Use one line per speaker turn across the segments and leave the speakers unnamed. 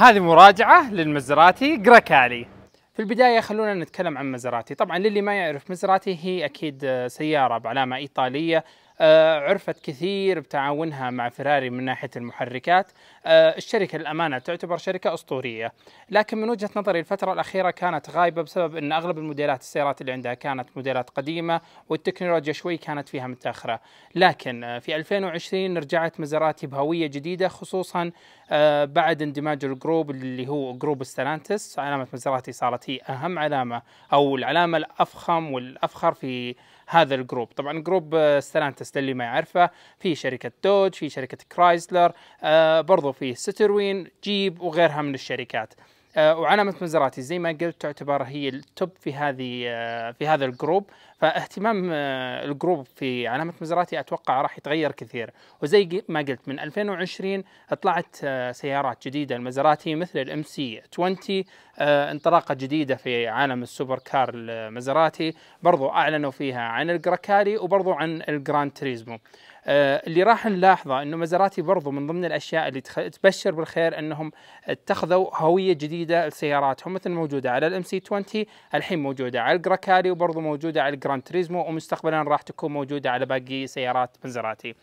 هذه مراجعة للمزراتي جراكالي في البداية خلونا نتكلم عن مزراتي طبعا للي ما يعرف مزراتي هي أكيد سيارة بعلامة إيطالية آه، عرفت كثير بتعاونها مع فيراري من ناحيه المحركات آه، الشركه للامانه تعتبر شركه اسطوريه لكن من وجهه نظري الفتره الاخيره كانت غايبه بسبب ان اغلب الموديلات السيارات اللي عندها كانت موديلات قديمه والتكنولوجيا شوي كانت فيها متاخره لكن آه، في 2020 رجعت مزاراتي بهويه جديده خصوصا بعد اندماج الجروب اللي هو جروب ستلانتس علامه مزاراتي صارت هي اهم علامه او العلامه الافخم والافخر في هذا الجروب طبعا جروب آه، ستلانتس اللي ما يعرفه في شركة دوج في شركة كرايسلر آه، برضو في ستروين جيب وغيرها من الشركات آه، وعلامة مزراتي زي ما قلت تعتبر هي التوب في هذه في هذا الجروب فاهتمام آه، الجروب في علامه مزراتي اتوقع راح يتغير كثير وزي ما قلت من 2020 طلعت آه، سيارات جديده المزراتي مثل الام سي 20 انطلاقه جديده في عالم السوبر كار المزراتي برضو اعلنوا فيها عن الجراكاري وبرضو عن الجراند تريزمو آه، اللي راح نلاحظه انه مزاراتي برضو من ضمن الاشياء اللي تبشر بالخير انهم اتخذوا هويه جديده لسياراتهم مثل موجوده على الام سي 20 الحين موجوده على الجراكاري وبرضو موجوده على الجراند تريزمو ومستقبلا راح تكون موجوده على باقي سيارات مزاراتي.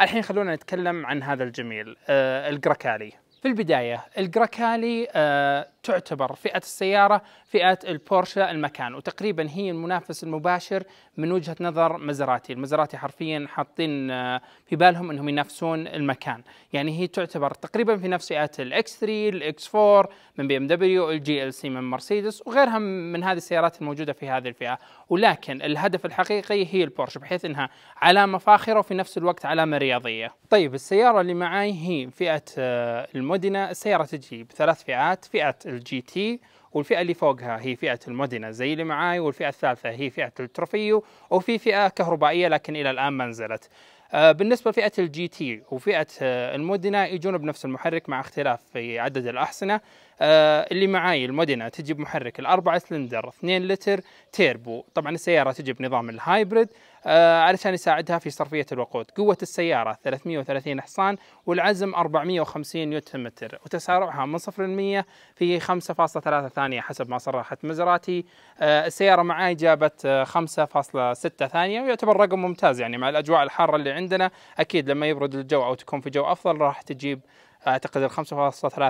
الحين خلونا نتكلم عن هذا الجميل آه الجراكالي. في البداية الجراكالي آه تعتبر فئة السيارة فئة البورشة المكان وتقريبا هي المنافس المباشر من وجهه نظر مزراتي، المزراتي حرفيا حاطين آه، في بالهم انهم ينافسون المكان، يعني هي تعتبر تقريبا في نفس فئات الاكس 3 الاكس 4 من بي ام دبليو، الجي ال سي من مرسيدس وغيرها من هذه السيارات الموجوده في هذه الفئه، ولكن الهدف الحقيقي هي البورش بحيث انها علامه فاخره وفي نفس الوقت علامه رياضيه. طيب السياره اللي معاي هي فئه آه، المودينا، السياره تجي بثلاث فئات، فئه الجي تي والفئه اللي فوقها هي فئه المدنه زي اللي معاي والفئه الثالثه هي فئه التروفيو وفي فئه كهربائيه لكن الى الان ما نزلت آه، بالنسبة لفئة الجي تي وفئة آه، المدنة يجون بنفس المحرك مع اختلاف في عدد الأحصنة آه، اللي معاي المودينا تجي بمحرك الأربعة سلندر 2 لتر تيربو طبعا السيارة تجي بنظام الهايبرد آه، علشان يساعدها في صرفية الوقود قوة السيارة 330 حصان والعزم 450 نيوتن متر وتسارعها من 0 المية في 5.3 ثانية حسب ما صرحت مزراتي آه، السيارة معاي جابت 5.6 ثانية ويعتبر رقم ممتاز يعني مع الأجواء الحارة اللي عندنا أكيد لما يبرد الجو أو تكون في جو أفضل راح تجيب اعتقد ال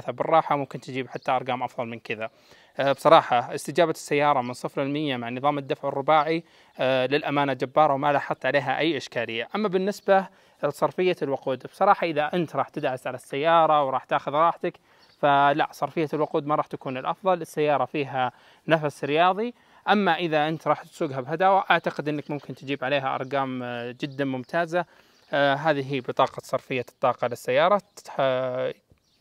5.3 بالراحه ممكن تجيب حتى ارقام افضل من كذا. آه، بصراحه استجابه السياره من 0 ل 100 مع نظام الدفع الرباعي آه، للامانه جباره وما لاحظت عليها اي اشكاليه، اما بالنسبه لصرفيه الوقود بصراحه اذا انت راح تدعس على السياره وراح تاخذ راحتك فلا صرفيه الوقود ما راح تكون الافضل، السياره فيها نفس رياضي اما اذا انت راح تسوقها بهداوه اعتقد انك ممكن تجيب عليها ارقام آه، جدا ممتازه آه، هذه هي بطاقة صرفية الطاقة للسيارة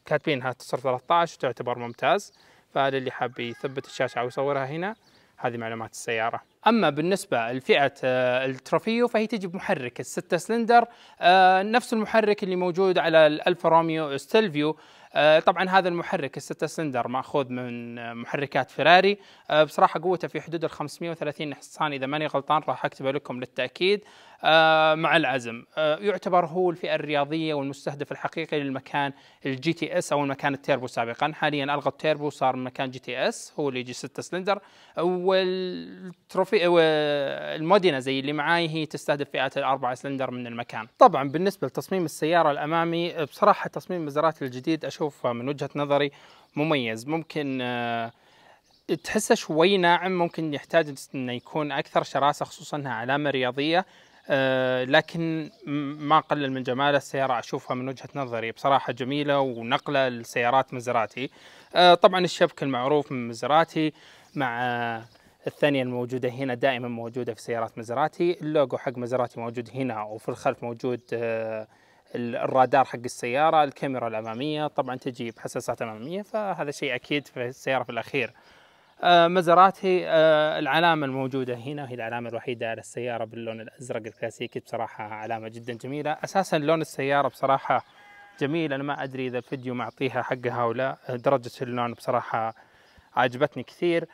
كاتبينها تصرف 13 وتعتبر ممتاز فهذا اللي حاب يثبت الشاشة أو يصورها هنا هذه معلومات السيارة أما بالنسبة لفئة آه، التروفيو فهي تجي بمحرك الستة سلندر آه، نفس المحرك اللي موجود على الألفا روميو ستيلفيو طبعا هذا المحرك الستة سلندر مأخوذ من محركات فيراري بصراحة قوته في حدود ال 530 حصان إذا ماني غلطان راح أكتبه لكم للتأكيد آه، مع العزم آه، يعتبر هو الفئة الرياضية والمستهدف الحقيقي للمكان الجي تي اس أو المكان التيربو سابقا حاليا ألغى التيربو صار مكان جي تي اس هو اللي يجي 6 سلندر والتروفي والمودينا زي اللي معاي هي تستهدف فئة الأربعة سلندر من المكان طبعا بالنسبة لتصميم السيارة الأمامي بصراحة تصميم مزارات الجديد أشوفه من وجهة نظري مميز ممكن آه، تحسه شوي ناعم ممكن يحتاج انه يكون اكثر شراسه خصوصا انها علامه رياضيه آه، لكن ما قلل من جمال السيارة أشوفها من وجهة نظري بصراحة جميلة ونقلة لسيارات مزراتي آه، طبعا الشبك المعروف من مزراتي مع الثانية الموجودة هنا دائما موجودة في سيارات مزراتي اللوجو حق مزراتي موجود هنا وفي الخلف موجود آه، الرادار حق السيارة الكاميرا الأمامية طبعا تجي بحساسات أمامية فهذا شيء أكيد في السيارة في الأخير آه، مزراته العلامة الموجودة هنا هي العلامة الوحيدة على السيارة باللون الأزرق الكلاسيكي بصراحة علامة جدا جميلة أساسا لون السيارة بصراحة جميل أنا ما أدري إذا الفيديو معطيها حقها أو آه، لا درجة اللون بصراحة عجبتني كثير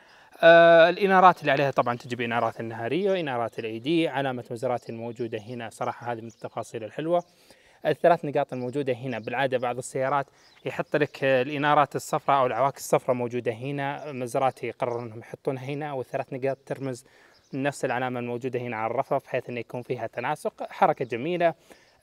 آه الانارات اللي عليها طبعا تجي بانارات النهاريه وانارات الاي دي علامه مزرات الموجوده هنا صراحه هذه من التفاصيل الحلوه الثلاث نقاط الموجودة هنا بالعادة بعض السيارات يحط لك الإنارات الصفراء أو العواكس الصفراء موجودة هنا مزراتي يقرر أنهم يحطونها هنا والثلاث نقاط ترمز نفس العلامة الموجودة هنا على الرفرف بحيث أن يكون فيها تناسق حركة جميلة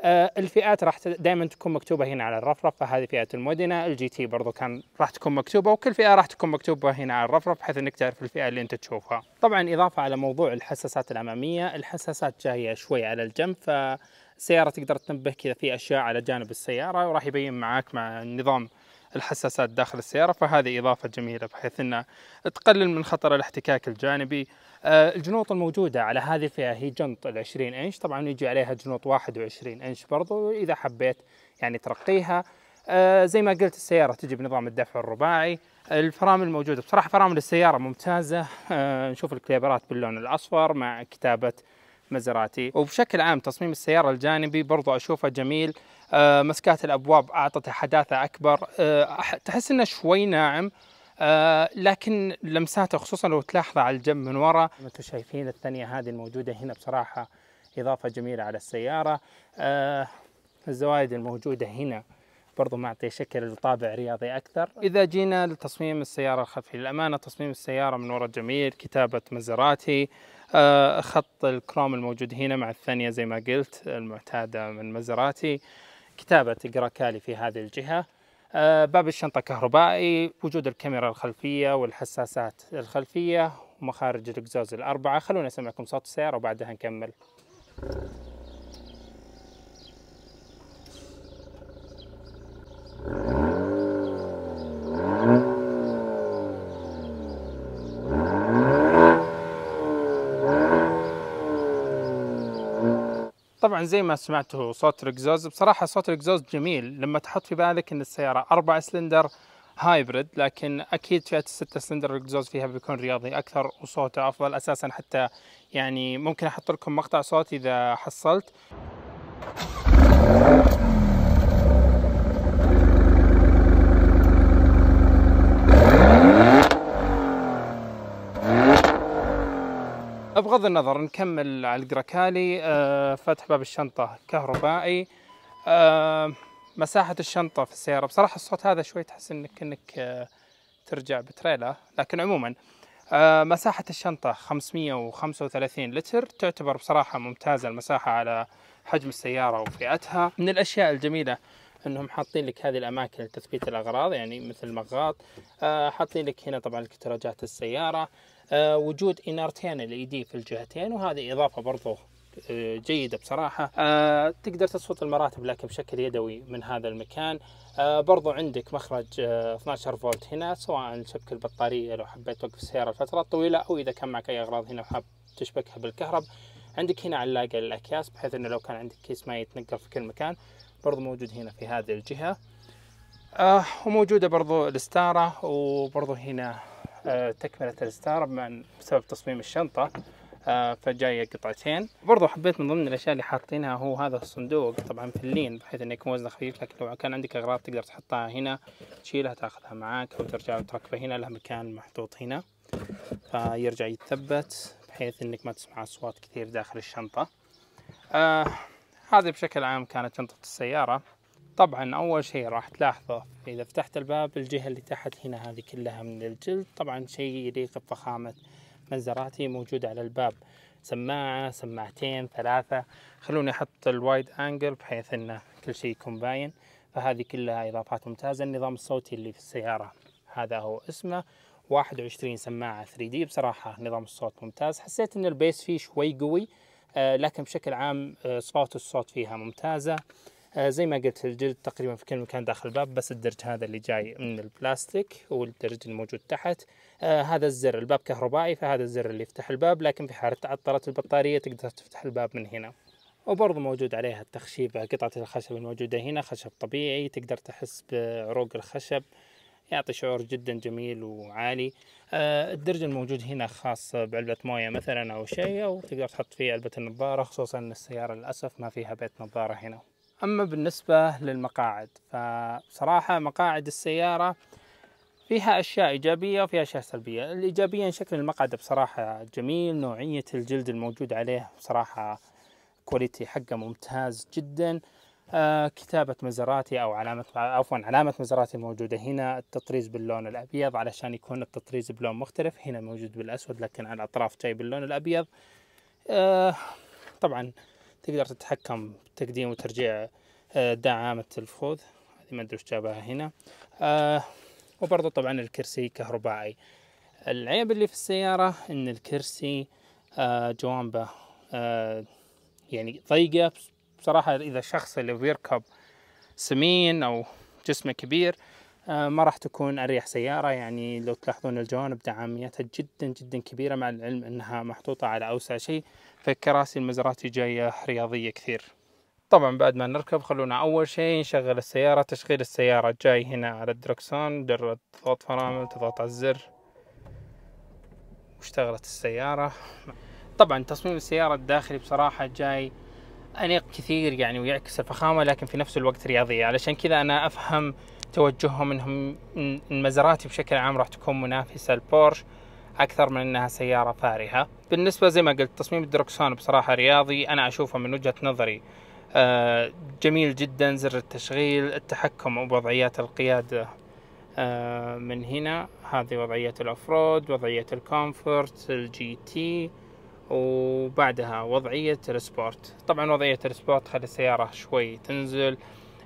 آه، الفئات راح دائما تكون مكتوبه هنا على الرفرف فهذه فئه المودينا الجي تي برضو كان راح تكون مكتوبه وكل فئه راح تكون مكتوبه هنا على الرفرف بحيث انك تعرف الفئه اللي انت تشوفها طبعا اضافه على موضوع الحساسات الاماميه الحساسات جايه شوي على الجنب ف السياره تقدر تنبه كذا في اشياء على جانب السياره وراح يبين معاك مع نظام الحساسات داخل السيارة فهذه إضافة جميلة بحيث أنها تقلل من خطر الاحتكاك الجانبي آه، الجنوط الموجودة على هذه الفئة هي جنط العشرين إنش طبعا يجي عليها جنوط واحد وعشرين إنش برضو إذا حبيت يعني ترقيها آه، زي ما قلت السيارة تجي بنظام الدفع الرباعي الفرامل الموجودة بصراحة فرامل السيارة ممتازة آه، نشوف الكليبرات باللون الأصفر مع كتابة مزراتي وبشكل عام تصميم السيارة الجانبي برضو أشوفه جميل أه مسكات الأبواب أعطته حداثة أكبر أه تحس أنه شوي ناعم أه لكن لمساته خصوصا لو تلاحظه على الجنب من ورا انتم شايفين الثانية هذه الموجودة هنا بصراحة إضافة جميلة على السيارة آه الزوايد الموجودة هنا برضو معطي شكل طابع رياضي أكثر إذا جينا لتصميم السيارة الخلفي للأمانة تصميم السيارة من وراء جميل كتابة مزراتي آه، خط الكروم الموجود هنا مع الثانية زي ما قلت المعتادة من مزراتي كتابة جراكالي في هذه الجهة آه، باب الشنطة كهربائي وجود الكاميرا الخلفية والحساسات الخلفية ومخارج الإكزوز الأربعة خلونا نسمعكم صوت السيارة وبعدها نكمل طبعا زي ما سمعته صوت الاكزوز بصراحه صوت الاكزوز جميل لما تحط في بالك ان السياره اربع سلندر هايبرد لكن اكيد فئه الستة سلندر الاكزوز فيها بيكون رياضي اكثر وصوته افضل اساسا حتى يعني ممكن احط لكم مقطع صوت اذا حصلت أه، بغض النظر نكمل على الجراكالي أه، فتح باب الشنطة كهربائي أه، مساحة الشنطة في السيارة بصراحة الصوت هذا شوي تحس انك انك ترجع بتريلا لكن عموما مساحة الشنطة 535 لتر تعتبر بصراحة ممتازة المساحة على حجم السيارة وفئتها من الأشياء الجميلة انهم حاطين لك هذه الاماكن لتثبيت الاغراض يعني مثل المغاط حاطين لك هنا طبعا الكتراجات السياره آه، وجود انارتين الاي دي في الجهتين وهذه اضافه برضو آه، جيده بصراحه آه، تقدر تصفط المراتب لكن بشكل يدوي من هذا المكان برضو عندك مخرج 12 فولت هنا سواء شبك البطاريه لو حبيت توقف السياره لفتره طويله او اذا كان معك اي اغراض هنا وحاب تشبكها بالكهرب عندك هنا علاقه للاكياس بحيث انه لو كان عندك كيس ما يتنقل في كل مكان برضو موجود هنا في هذه الجهه وموجوده برضو الستاره وبرضو هنا آه، تكملة الستار بسبب تصميم الشنطة آه، فجاية قطعتين برضو حبيت من ضمن الأشياء اللي حاطينها هو هذا الصندوق طبعا في اللين بحيث إنه يكون وزنه خفيف لكن لو كان عندك أغراض تقدر تحطها هنا تشيلها تاخذها معاك أو ترجع وتركبها هنا لها مكان محطوط هنا فيرجع يتثبت بحيث إنك ما تسمع أصوات كثير داخل الشنطة آه هذه بشكل عام كانت شنطة السيارة طبعا اول شيء راح تلاحظه اذا فتحت الباب الجهه اللي تحت هنا هذه كلها من الجلد طبعا شيء يليق بفخامه منزراتي موجوده على الباب سماعه سماعتين ثلاثه خلوني احط الوايد انجل بحيث انه كل شيء يكون باين فهذه كلها اضافات ممتازه النظام الصوتي اللي في السياره هذا هو اسمه 21 سماعه 3 دي بصراحه نظام الصوت ممتاز حسيت ان البيس فيه شوي قوي آه، لكن بشكل عام آه، صوت الصوت فيها ممتازه آه، زي ما قلت الجلد تقريبا في كل مكان داخل الباب بس الدرج هذا اللي جاي من البلاستيك والدرج الموجود تحت آه، هذا الزر الباب كهربائي فهذا الزر اللي يفتح الباب لكن في حال تعطلت البطارية تقدر تفتح الباب من هنا وبرضه موجود عليها التخشيبة قطعة الخشب الموجودة هنا خشب طبيعي تقدر تحس بعروق الخشب يعطي شعور جدا جميل وعالي آه الدرج الموجود هنا خاص بعلبة موية مثلا أو شيء أو تحط فيه علبة النظارة خصوصا أن السيارة للأسف ما فيها بيت نظارة هنا أما بالنسبة للمقاعد فبصراحة مقاعد السيارة فيها أشياء إيجابية وفيها أشياء سلبية الإيجابية شكل المقعد بصراحة جميل نوعية الجلد الموجود عليه بصراحة كواليتي حقه ممتاز جدا آه كتابة مزراتي أو علامة عفوا علامة مزراتي الموجودة هنا التطريز باللون الأبيض علشان يكون التطريز بلون مختلف هنا موجود بالأسود لكن على الأطراف جاي باللون الأبيض آه طبعا تقدر تتحكم بتقديم وترجيع آه، دعامة الفخوذ هذه ما ادري وش جابها هنا آه وبرضه طبعا الكرسي كهربائي العيب اللي في السيارة ان الكرسي آه جوانبه آه يعني ضيقة بصراحة اذا الشخص اللي بيركب سمين او جسمه كبير آه ما راح تكون اريح سيارة يعني لو تلاحظون الجوانب دعاميتها جدا جدا كبيرة مع العلم انها محطوطة على اوسع شيء فالكراسي المزراتي جاية رياضية كثير طبعا بعد ما نركب خلونا أول شيء نشغل السيارة تشغيل السيارة جاي هنا على الدركسون جرد تضغط فرامل تضغط على الزر واشتغلت السيارة طبعا تصميم السيارة الداخلي بصراحة جاي أنيق كثير يعني ويعكس الفخامة لكن في نفس الوقت رياضية علشان كذا أنا أفهم توجههم انهم المزراتي بشكل عام راح تكون منافسه البورش اكثر من انها سياره فارهه بالنسبة زي ما قلت تصميم الدركسون بصراحة رياضي أنا أشوفه من وجهة نظري آه، جميل جدا زر التشغيل التحكم ووضعيات القيادة آه، من هنا هذه وضعية الأفرود وضعية الكومفورت الجي تي وبعدها وضعية السبورت طبعا وضعية السبورت خلي السيارة شوي تنزل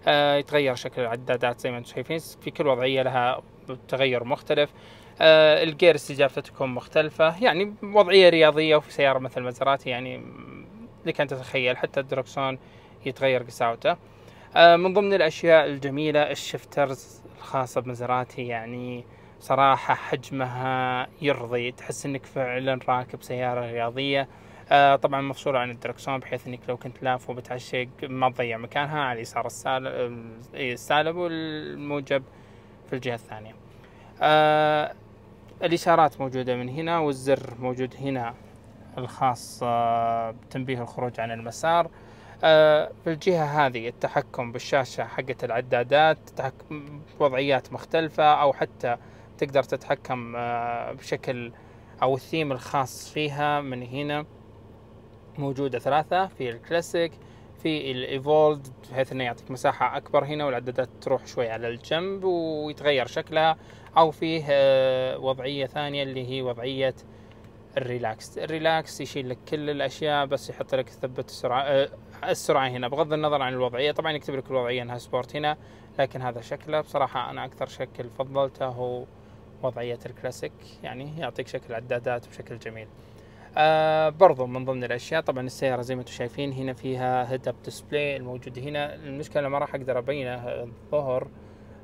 آه يتغير شكل العدادات زي ما انتم شايفين في كل وضعية لها تغير مختلف آه، الجير استجابته تكون مختلفة يعني وضعية رياضية وفي سيارة مثل مزراتي يعني لك أن تتخيل حتى الدركسون يتغير قساوته آه، من ضمن الأشياء الجميلة الشفترز الخاصة بمزراتي يعني صراحة حجمها يرضي تحس انك فعلا راكب سيارة رياضية آه طبعا مفصولة عن الدركسون بحيث انك لو كنت لاف وبتعشق ما تضيع مكانها على اليسار السالب آه، السالب والموجب في الجهة الثانية آه الإشارات موجودة من هنا والزر موجود هنا الخاص آه، بتنبيه الخروج عن المسار آه، في الجهة هذه التحكم بالشاشة حقة العدادات وضعيات مختلفة أو حتى تقدر تتحكم آه، بشكل أو الثيم الخاص فيها من هنا موجودة ثلاثة في الكلاسيك في الايفولد بحيث انه يعطيك مساحه اكبر هنا والعدادات تروح شوي على الجنب ويتغير شكلها او فيه آه، وضعيه ثانيه اللي هي وضعيه الريلاكس الريلاكس يشيل لك كل الاشياء بس يحط لك ثبت السرعه آه، السرعه هنا بغض النظر عن الوضعيه طبعا يكتب لك الوضعيه انها سبورت هنا لكن هذا شكله بصراحه انا اكثر شكل فضلته هو وضعيه الكلاسيك يعني يعطيك شكل عدادات بشكل جميل آه برضو من ضمن الاشياء طبعا السياره زي ما انتم شايفين هنا فيها هيد اب ديسبلاي الموجود هنا المشكله ما راح اقدر ابينه الظهر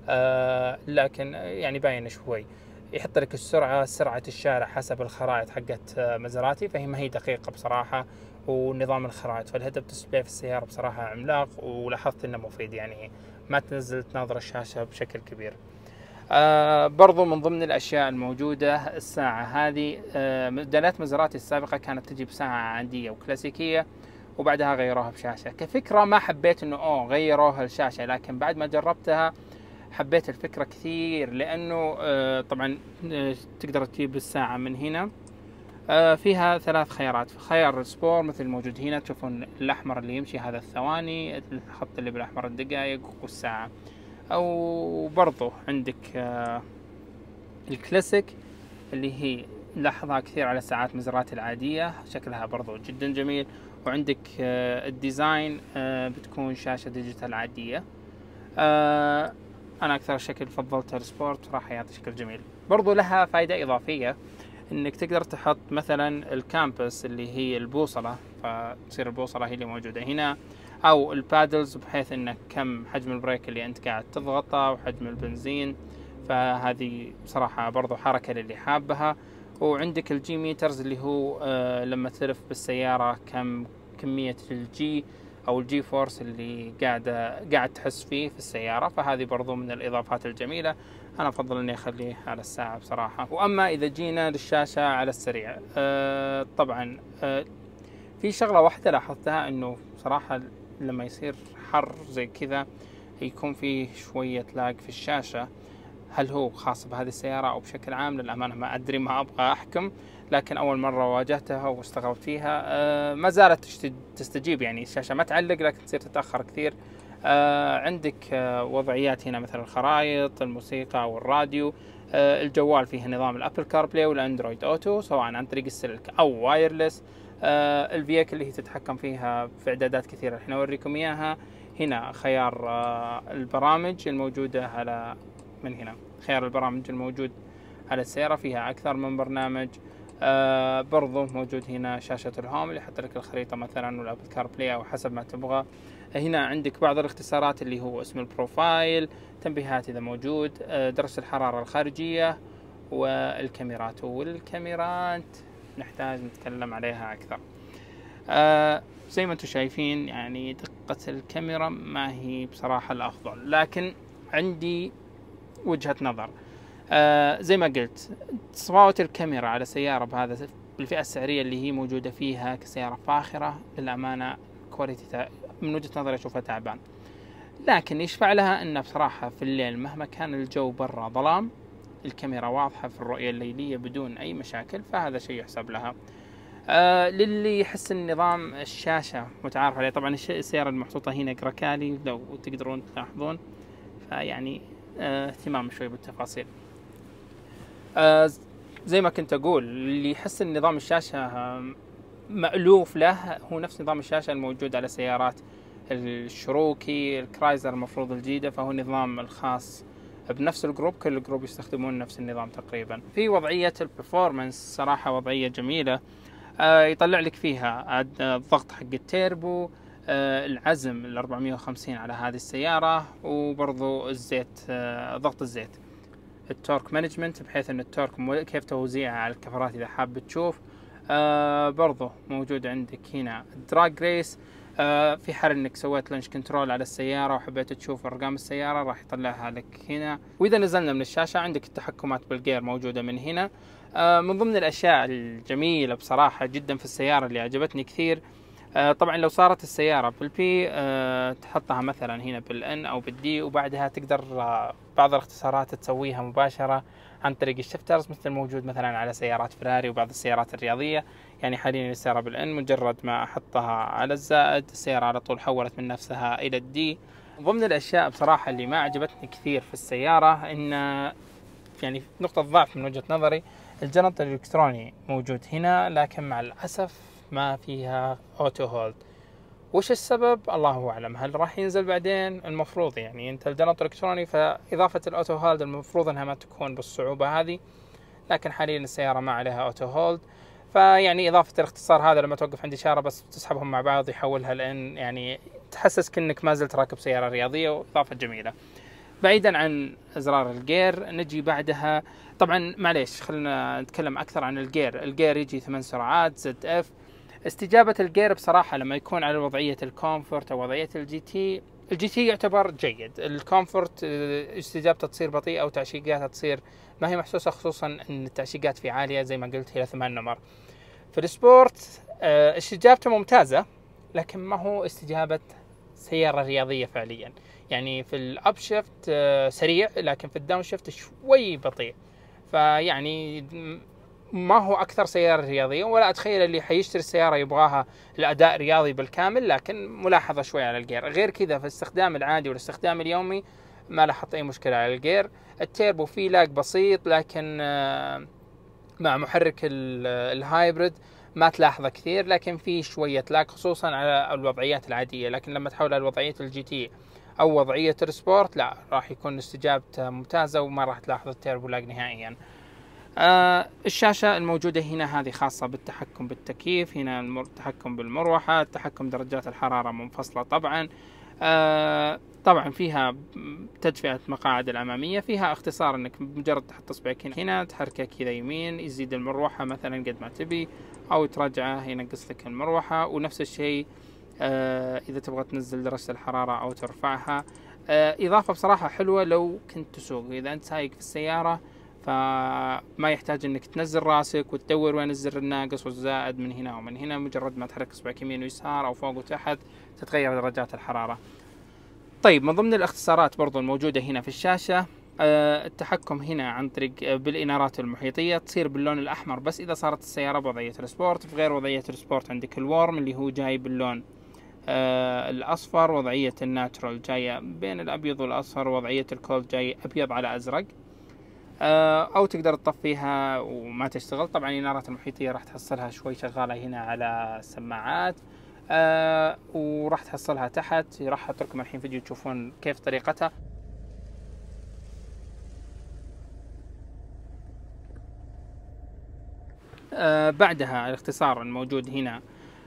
آه لكن يعني باين شوي يحط لك السرعه سرعه الشارع حسب الخرائط حقت آه، مزراتي فهي ما هي دقيقه بصراحه ونظام الخرائط فالهيد اب ديسبلاي في السياره بصراحه عملاق ولاحظت انه مفيد يعني ما تنزل تناظر الشاشه بشكل كبير آه، برضو من ضمن الأشياء الموجودة الساعة هذه آه مزراتي السابقة كانت تجي بساعة عادية وكلاسيكية وبعدها غيروها بشاشة كفكرة ما حبيت أنه أوه غيروها الشاشة لكن بعد ما جربتها حبيت الفكرة كثير لأنه آه، طبعا آه، تقدر تجيب الساعة من هنا فيها ثلاث خيارات خيار السبور مثل الموجود هنا تشوفون الأحمر اللي يمشي هذا الثواني الخط اللي بالأحمر الدقائق والساعة او برضو عندك آه، الكلاسيك اللي هي نلاحظها كثير على ساعات مزرات العادية شكلها برضو جدا جميل وعندك آه، الديزاين آه، بتكون شاشة ديجيتال عادية أنا أكثر شكل فضلت السبورت راح يعطي شكل جميل برضو لها فائدة إضافية انك تقدر تحط مثلا الكامبس اللي هي البوصله فتصير البوصله هي اللي موجوده هنا او البادلز بحيث انك كم حجم البريك اللي انت قاعد تضغطه وحجم البنزين فهذه بصراحه برضو حركه للي حابها وعندك الجي ميترز اللي هو آه لما تلف بالسياره كم كميه الجي او الجي فورس اللي قاعده قاعد تحس فيه في السياره فهذه برضو من الاضافات الجميله انا افضل اني اخليه على الساعه بصراحه واما اذا جينا للشاشه على السريع أه طبعا أه في شغله واحده لاحظتها انه صراحة لما يصير حر زي كذا يكون فيه شويه لاج في الشاشه هل هو خاص بهذه السيارة أو بشكل عام للأمانة ما أدري ما أبغى أحكم لكن أول مرة واجهتها واستغربت فيها أه ما زالت تستجيب يعني الشاشة ما تعلق لكن تصير تتأخر كثير آه، عندك آه، وضعيات هنا مثل الخرائط الموسيقى او الراديو آه، الجوال فيه نظام الابل كار بلاي والاندرويد اوتو سواء عن طريق السلك او وايرلس الفيك اللي هي تتحكم فيها في اعدادات كثيره احنا اوريكم اياها هنا خيار البرامج الموجوده على من هنا خيار البرامج الموجود على السياره فيها اكثر من برنامج آه برضو موجود هنا شاشة الهوم اللي يحط لك الخريطة مثلا والابل كار بلاي او حسب ما تبغى هنا عندك بعض الاختصارات اللي هو اسم البروفايل تنبيهات إذا موجود آه، درجة الحرارة الخارجية والكاميرات والكاميرات نحتاج نتكلم عليها أكثر آه، زي ما انتم شايفين يعني دقة الكاميرا ما هي بصراحة الأفضل لكن عندي وجهة نظر آه، زي ما قلت تفاوت الكاميرا على سيارة بهذا بالفئة السعرية اللي هي موجودة فيها كسيارة فاخرة للأمانة كواليتي من وجهه نظري اشوفها تعبان لكن يشفع لها انه بصراحه في الليل مهما كان الجو برا ظلام الكاميرا واضحه في الرؤيه الليليه بدون اي مشاكل فهذا شيء يحسب لها آه للي يحس النظام الشاشه متعارف عليه طبعا السياره المحطوطه هنا كراكالي لو تقدرون تلاحظون فيعني آه اهتمام شوي بالتفاصيل آه زي ما كنت اقول اللي يحس النظام الشاشه آه، مألوف له هو نفس نظام الشاشة الموجود على سيارات الشروكي الكرايزر المفروض الجديدة فهو نظام الخاص بنفس الجروب كل الجروب يستخدمون نفس النظام تقريبا في وضعية البرفورمانس صراحة وضعية جميلة آه يطلع لك فيها الضغط حق التيربو آه العزم ال 450 على هذه السيارة وبرضو الزيت آه ضغط الزيت التورك مانجمنت بحيث ان التورك كيف توزيعه على الكفرات اذا حاب تشوف آه موجود عندك هنا دراج ريس آه في حال انك سويت لانش كنترول على السيارة وحبيت تشوف ارقام السيارة راح يطلعها لك هنا واذا نزلنا من الشاشة عندك التحكمات بالجير موجودة من هنا آه من ضمن الاشياء الجميلة بصراحة جدا في السيارة اللي عجبتني كثير آه طبعا لو صارت السيارة بالبي آه تحطها مثلا هنا بالان او بالدي وبعدها تقدر آه، بعض الاختصارات تسويها مباشرة عن طريق الشفترز مثل الموجود مثلا على سيارات فراري وبعض السيارات الرياضية يعني حاليا السيارة بالان مجرد ما أحطها على الزائد السيارة على طول حولت من نفسها إلى الدي ضمن الأشياء بصراحة اللي ما عجبتني كثير في السيارة إن يعني نقطة ضعف من وجهة نظري الجنط الإلكتروني موجود هنا لكن مع الأسف ما فيها أوتو هولد وش السبب الله اعلم هل راح ينزل بعدين المفروض يعني انت الجنط الالكتروني فاضافه الاوتو هولد المفروض انها ما تكون بالصعوبه هذه لكن حاليا السياره ما عليها اوتو هولد فيعني اضافه الاختصار هذا لما توقف عند اشاره بس تسحبهم مع بعض يحولها لان يعني تحسسك انك ما زلت راكب سياره رياضيه واضافه جميله بعيدا عن ازرار الجير نجي بعدها طبعا معليش خلينا نتكلم اكثر عن الجير الجير يجي ثمان سرعات زد اف استجابة الجير بصراحة لما يكون على وضعية الكومفورت أو وضعية الجي تي الجي تي يعتبر جيد الكومفورت آه، استجابته تصير بطيئة وتعشيقاته تصير ما هي محسوسة خصوصا أن التعشيقات فيه عالية زي ما قلت هي ثمان نمر في السبورت آه، استجابته ممتازة لكن ما هو استجابة سيارة رياضية فعليا يعني في الاب آه، شيفت سريع لكن في الداون شيفت شوي بطيء فيعني ما هو اكثر سياره رياضيه ولا اتخيل اللي حيشتري السياره يبغاها الاداء رياضي بالكامل لكن ملاحظه شوي على الجير غير كذا في الاستخدام العادي والاستخدام اليومي ما لاحظت اي مشكله على الجير التيربو فيه لاج بسيط لكن آه، مع محرك آه، الهايبرد ما تلاحظه كثير لكن في شوية لاج خصوصا على الوضعيات العادية لكن لما تحولها لوضعية الجي تي أو وضعية السبورت لا راح يكون استجابته ممتازة وما راح تلاحظ التيربو لاج نهائيا آه، الشاشة الموجودة هنا هذه خاصة بالتحكم بالتكييف هنا التحكم بالمروحة التحكم درجات الحرارة منفصلة طبعا آه، طبعا فيها تدفئة مقاعد الأمامية فيها اختصار أنك مجرد تحط إصبعك هنا تحركه كذا يمين يزيد المروحة مثلا قد ما تبي أو ترجعه ينقص لك المروحة ونفس الشيء آه، إذا تبغى تنزل درجة الحرارة أو ترفعها إضافة بصراحة حلوة لو كنت تسوق إذا أنت سايق في السيارة فما يحتاج انك تنزل راسك وتدور وين الزر الناقص والزائد من هنا ومن هنا مجرد ما تحرك اصبعك يمين ويسار او فوق وتحت تتغير درجات الحراره طيب من ضمن الاختصارات برضو الموجوده هنا في الشاشه آه، التحكم هنا عن طريق آه، بالإنارات المحيطية تصير باللون الأحمر بس إذا صارت السيارة بوضعية السبورت في غير وضعية السبورت عندك الورم اللي هو جاي باللون آه، الأصفر وضعية الناترال جاية بين الأبيض والأصفر وضعية الكولد جاي أبيض على أزرق آه، او تقدر تطفيها وما تشتغل طبعا الانارات المحيطيه راح تحصلها شوي شغاله هنا على السماعات آه، وراح تحصلها تحت راح احط لكم الحين فيديو تشوفون كيف طريقتها آه، بعدها الاختصار الموجود هنا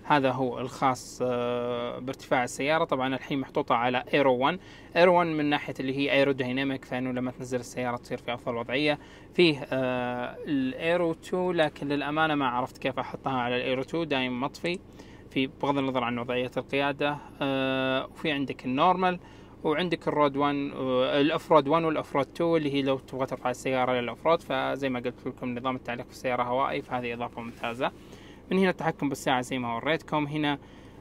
هذا هو الخاص آه، بارتفاع السيارة طبعا الحين محطوطة على ايرو 1 ايرو 1 من ناحية اللي هي ديناميك فانه لما تنزل السيارة تصير في افضل وضعية فيه آه، الايرو 2 لكن للامانة ما عرفت كيف احطها على الايرو 2 دايم مطفي في بغض النظر عن وضعية القيادة آه، وفي عندك النورمال وعندك الرود 1 الافرود 1 والافرود 2 اللي هي لو تبغى ترفع السياره للافرود فزي ما قلت لكم نظام التعليق في السياره هوائي فهذه اضافه ممتازه من هنا التحكم بالساعة زي ما وريتكم هنا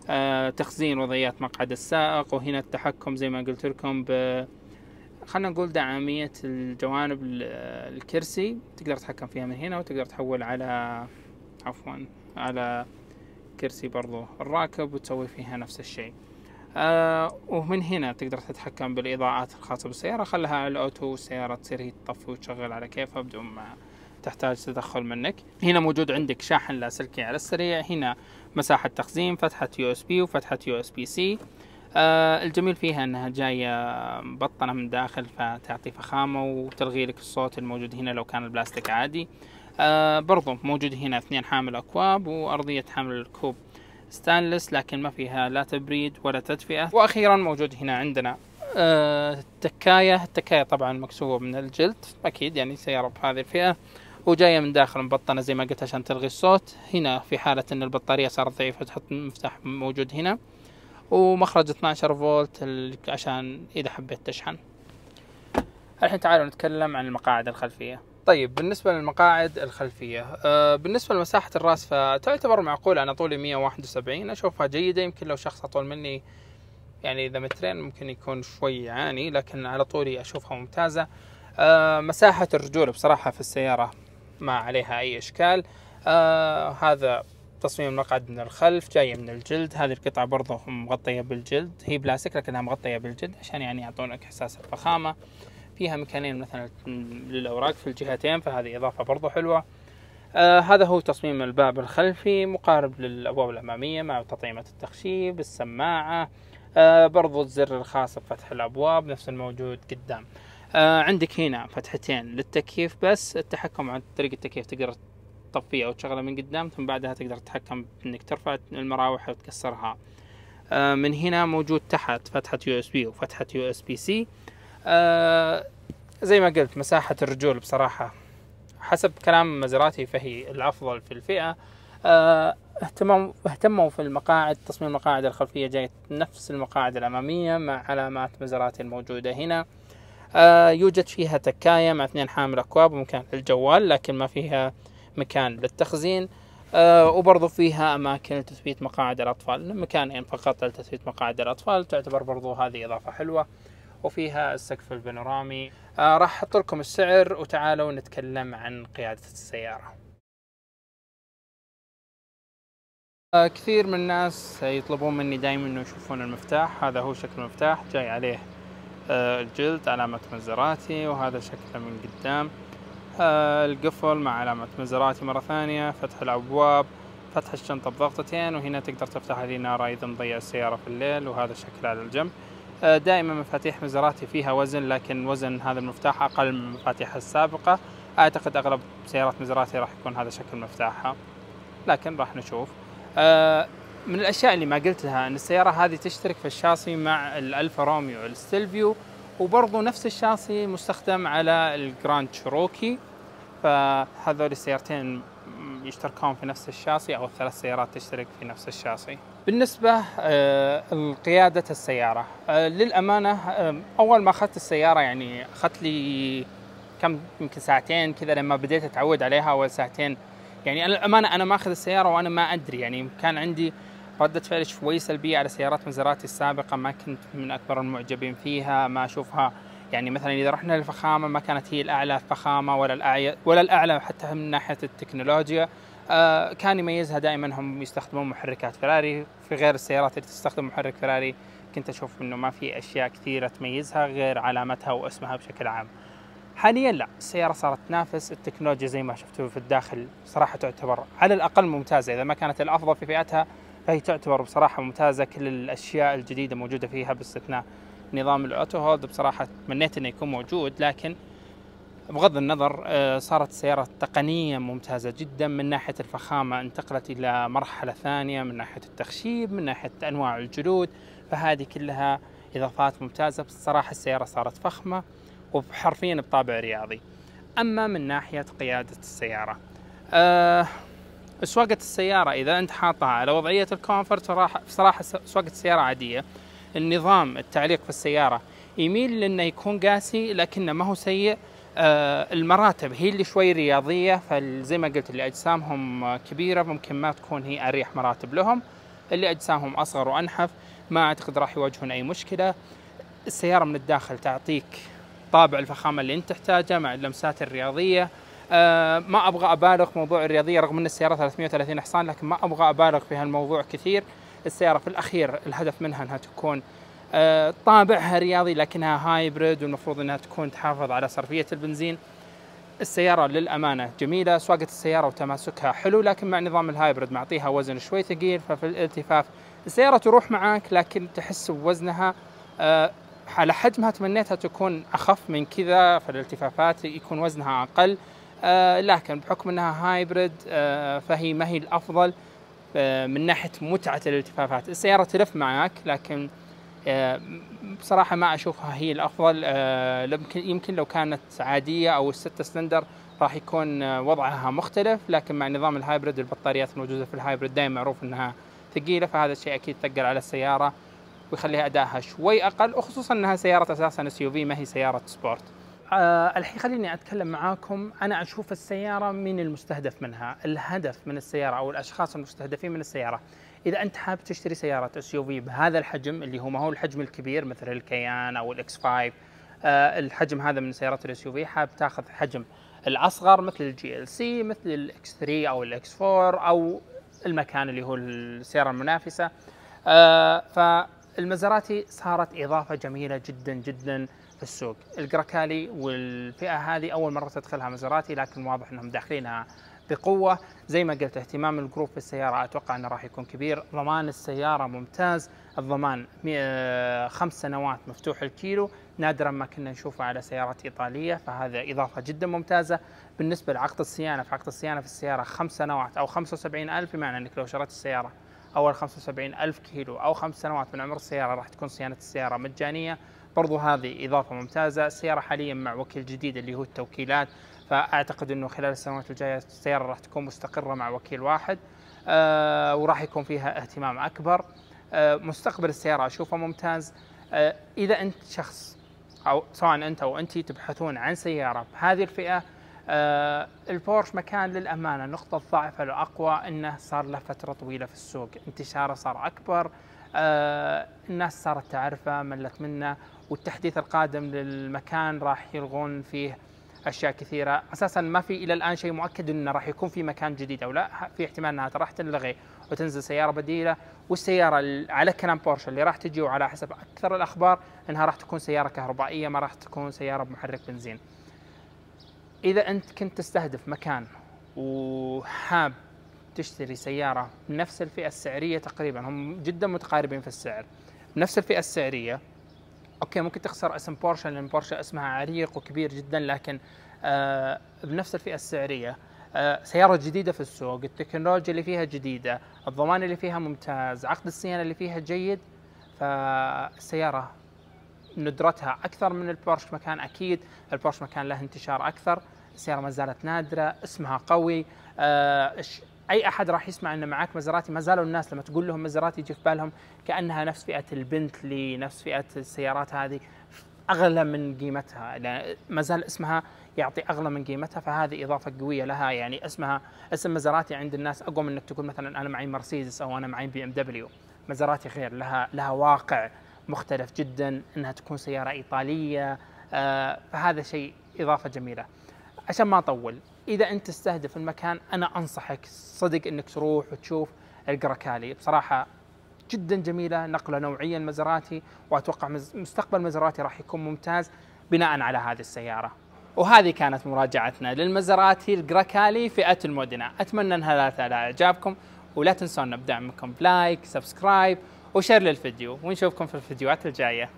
آه تخزين وضعيات مقعد السائق وهنا التحكم زي ما قلت لكم ب خلنا نقول دعامية الجوانب الكرسي تقدر تتحكم فيها من هنا وتقدر تحول على عفوا على كرسي برضو الراكب وتسوي فيها نفس الشيء آه ومن هنا تقدر تتحكم بالإضاءات الخاصة بالسيارة خلها على الأوتو والسيارة تصير هي تطفي وتشغل على كيفها بدون ما تحتاج تدخل منك هنا موجود عندك شاحن لاسلكي على السريع هنا مساحة تخزين فتحة يو اس بي وفتحة يو اس بي سي آه الجميل فيها انها جاية مبطنة من داخل فتعطي فخامة وتلغي لك الصوت الموجود هنا لو كان البلاستيك عادي آه برضو موجود هنا اثنين حامل اكواب وارضية حامل الكوب ستانلس لكن ما فيها لا تبريد ولا تدفئة واخيرا موجود هنا عندنا التكاية آه، التكاية طبعا مكسوبة من الجلد أكيد يعني سيارة بهذه الفئة وجايه من داخل مبطنه زي ما قلت عشان تلغي الصوت هنا في حاله ان البطاريه صارت ضعيفه تحط مفتاح موجود هنا ومخرج 12 فولت عشان اذا حبيت تشحن الحين تعالوا نتكلم عن المقاعد الخلفيه طيب بالنسبة للمقاعد الخلفية آه بالنسبة لمساحة الراس فتعتبر معقولة أنا طولي 171 أشوفها جيدة يمكن لو شخص أطول مني يعني إذا مترين ممكن يكون شوي يعاني لكن على طولي أشوفها ممتازة آه مساحة الرجول بصراحة في السيارة ما عليها أي إشكال آه هذا تصميم المقعد من الخلف جاية من الجلد هذه القطعة برضه مغطية بالجلد هي بلاستيك لكنها مغطية بالجلد عشان يعني يعطونك إحساس الفخامة فيها مكانين مثلا للأوراق في الجهتين فهذه إضافة برضه حلوة آه هذا هو تصميم الباب الخلفي مقارب للأبواب الأمامية مع تطعيمة التخشيب السماعة آه برضو الزر الخاص بفتح الأبواب نفس الموجود قدام آه عندك هنا فتحتين للتكييف بس التحكم عن طريق التكييف تقدر تطفيه او تشغله من قدام ثم بعدها تقدر تتحكم انك ترفع المراوح او تكسرها آه من هنا موجود تحت فتحة يو اس بي وفتحة يو اس بي سي زي ما قلت مساحة الرجول بصراحة حسب كلام مزراتي فهي الافضل في الفئة آه اهتموا اهتموا في المقاعد تصميم المقاعد الخلفية جاية نفس المقاعد الأمامية مع علامات مزراتي الموجودة هنا آه، يوجد فيها تكاية مع اثنين حامل أكواب ومكان للجوال لكن ما فيها مكان للتخزين آه، وبرضو فيها أماكن لتثبيت مقاعد الأطفال مكانين فقط لتثبيت مقاعد الأطفال تعتبر برضو هذه إضافة حلوة وفيها السقف البانورامي آه، راح احط لكم السعر وتعالوا نتكلم عن قيادة السيارة كثير من الناس يطلبون مني دائما انه يشوفون المفتاح هذا هو شكل المفتاح جاي عليه آه، الجلد علامة مزراتي وهذا شكله من قدام آه، القفل مع علامة مزراتي مرة ثانية فتح الأبواب فتح الشنطة بضغطتين وهنا تقدر تفتح الإنارة إذا مضيع السيارة في الليل وهذا شكله على الجنب آه، دائما مفاتيح مزراتي فيها وزن لكن وزن هذا المفتاح أقل من مفاتيح السابقة أعتقد أغلب سيارات مزراتي راح يكون هذا شكل مفتاحها لكن راح نشوف من الاشياء اللي ما قلتها ان السياره هذه تشترك في الشاصي مع الالفا روميو الستلفيو وبرضه نفس الشاصي مستخدم على الجراند شروكي فهذول السيارتين يشتركون في نفس الشاصي او الثلاث سيارات تشترك في نفس الشاصي. بالنسبه آه، لقياده السياره آه، للامانه آه، اول ما اخذت السياره يعني اخذت لي كم يمكن ساعتين كذا لما بديت اتعود عليها اول ساعتين يعني انا الامانه انا ماخذ السياره وانا ما ادري يعني كان عندي ردة فعل شوي سلبية على سيارات مزراتي السابقة ما كنت من أكبر المعجبين فيها ما أشوفها يعني مثلا إذا رحنا للفخامة ما كانت هي الأعلى فخامة ولا الأعلى ولا الأعلى حتى من ناحية التكنولوجيا آه، كان يميزها دائما هم يستخدمون محركات فيراري في غير السيارات اللي تستخدم محرك فيراري كنت أشوف إنه ما في أشياء كثيرة تميزها غير علامتها واسمها بشكل عام. حاليا لا السيارة صارت تنافس التكنولوجيا زي ما شفتوا في الداخل صراحة تعتبر على الأقل ممتازة إذا ما كانت الأفضل في فئتها فهي تعتبر بصراحه ممتازه كل الاشياء الجديده موجوده فيها باستثناء نظام الاوتو هولد بصراحه تمنيت انه يكون موجود لكن بغض النظر آه، صارت السيارة تقنية ممتازة جدا من ناحية الفخامة انتقلت إلى مرحلة ثانية من ناحية التخشيب من ناحية أنواع الجلود فهذه كلها إضافات ممتازة بصراحة السيارة صارت فخمة وحرفيا بطابع رياضي أما من ناحية قيادة السيارة أه سواقة السيارة إذا أنت حاطها على وضعية الكومفورت راح بصراحة سواقة السيارة عادية النظام التعليق في السيارة يميل لأنه يكون قاسي لكنه ما هو سيء آه المراتب هي اللي شوي رياضية فزي ما قلت اللي أجسامهم كبيرة ممكن ما تكون هي أريح مراتب لهم اللي أجسامهم أصغر وأنحف ما أعتقد راح يواجهون أي مشكلة السيارة من الداخل تعطيك طابع الفخامة اللي أنت تحتاجه مع اللمسات الرياضية آه، ما ابغى ابالغ موضوع الرياضيه رغم ان السياره 330 حصان لكن ما ابغى ابالغ في هالموضوع كثير السياره في الاخير الهدف منها انها تكون آه، طابعها رياضي لكنها هايبريد والمفروض انها تكون تحافظ على صرفيه البنزين السيارة للأمانة جميلة سواقة السيارة وتماسكها حلو لكن مع نظام الهايبرد معطيها وزن شوي ثقيل ففي الالتفاف السيارة تروح معاك لكن تحس بوزنها آه، على حجمها تمنيتها تكون أخف من كذا فالالتفافات يكون وزنها أقل آه، لكن بحكم انها هايبرد آه، فهي ما هي الافضل آه، من ناحيه متعه الالتفافات، السياره تلف معك لكن بصراحه ما اشوفها هي الافضل يمكن لو كانت عاديه او الستة سلندر راح يكون وضعها مختلف لكن مع نظام الهايبرد البطاريات الموجوده في الهايبرد دائما معروف انها ثقيله فهذا الشيء اكيد ثقل على السياره ويخليها ادائها شوي اقل وخصوصا انها سياره اساسا اس يو في ما هي سياره سبورت. آه الحين خليني اتكلم معاكم انا اشوف السياره من المستهدف منها الهدف من السياره او الاشخاص المستهدفين من السياره اذا انت حابب تشتري سياره اس يو في بهذا الحجم اللي هو ما هو الحجم الكبير مثل الكيان او الاكس 5 آه الحجم هذا من سيارات الاس يو في حاب تاخذ حجم الاصغر مثل الجي ال سي مثل الاكس 3 او الاكس 4 او المكان اللي هو السياره المنافسه آه فالمزراتي صارت اضافه جميله جدا جدا في السوق الجراكالي والفئه هذه اول مره تدخلها مزراتي لكن واضح انهم داخلينها بقوه زي ما قلت اهتمام الجروب في السياره اتوقع انه راح يكون كبير ضمان السياره ممتاز الضمان خمس سنوات مفتوح الكيلو نادرا ما كنا نشوفه على سيارات ايطاليه فهذا اضافه جدا ممتازه بالنسبه لعقد الصيانه فعقد الصيانه في السياره خمس سنوات او 75000 بمعنى انك لو شريت السياره اول 75000 كيلو او خمس سنوات من عمر السياره راح تكون صيانه السياره مجانيه برضو هذه إضافة ممتازة السيارة حاليا مع وكيل جديد اللي هو التوكيلات فأعتقد أنه خلال السنوات الجاية السيارة راح تكون مستقرة مع وكيل واحد آه وراح يكون فيها اهتمام أكبر آه مستقبل السيارة أشوفه ممتاز آه إذا أنت شخص أو سواء أنت أو أنت تبحثون عن سيارة بهذه الفئة آه البورش مكان للأمانة نقطة ضعفه الأقوى أنه صار له فترة طويلة في السوق انتشاره صار أكبر آه الناس صارت تعرفه ملت منه والتحديث القادم للمكان راح يلغون فيه اشياء كثيره اساسا ما في الى الان شيء مؤكد انه راح يكون في مكان جديد او لا في احتمال انها راح تنلغي وتنزل سياره بديله والسياره على كلام بورش اللي راح تجي وعلى حسب اكثر الاخبار انها راح تكون سياره كهربائيه ما راح تكون سياره بمحرك بنزين اذا انت كنت تستهدف مكان وحاب تشتري سياره بنفس الفئه السعريه تقريبا هم جدا متقاربين في السعر بنفس الفئه السعريه اوكي ممكن تخسر اسم بورشا لان بورشا اسمها عريق وكبير جدا لكن آه بنفس الفئه السعريه آه سيارة جديدة في السوق التكنولوجيا اللي فيها جديدة الضمان اللي فيها ممتاز عقد الصيانة اللي فيها جيد فالسيارة ندرتها أكثر من البورش مكان أكيد البورش مكان له انتشار أكثر السيارة ما زالت نادرة اسمها قوي آه اي احد راح يسمع ان معاك مزراتي ما زالوا الناس لما تقول لهم مزراتي يجي في بالهم كانها نفس فئه البنت لي نفس فئه السيارات هذه اغلى من قيمتها ما زال اسمها يعطي اغلى من قيمتها فهذه اضافه قويه لها يعني اسمها اسم مزراتي عند الناس اقوى من انك تقول مثلا انا معي مرسيدس او انا معي بي ام دبليو مزراتي غير لها لها واقع مختلف جدا انها تكون سياره ايطاليه آه، فهذا شيء اضافه جميله عشان ما اطول اذا انت تستهدف المكان انا انصحك صدق انك تروح وتشوف القركالي بصراحه جدا جميله نقله نوعيه المزراتي واتوقع مستقبل مزراتي راح يكون ممتاز بناء على هذه السياره وهذه كانت مراجعتنا للمزراتي الجراكالي فئة المودنا أتمنى أنها لا على إعجابكم ولا تنسونا بدعمكم بلايك سبسكرايب وشير للفيديو ونشوفكم في الفيديوهات الجاية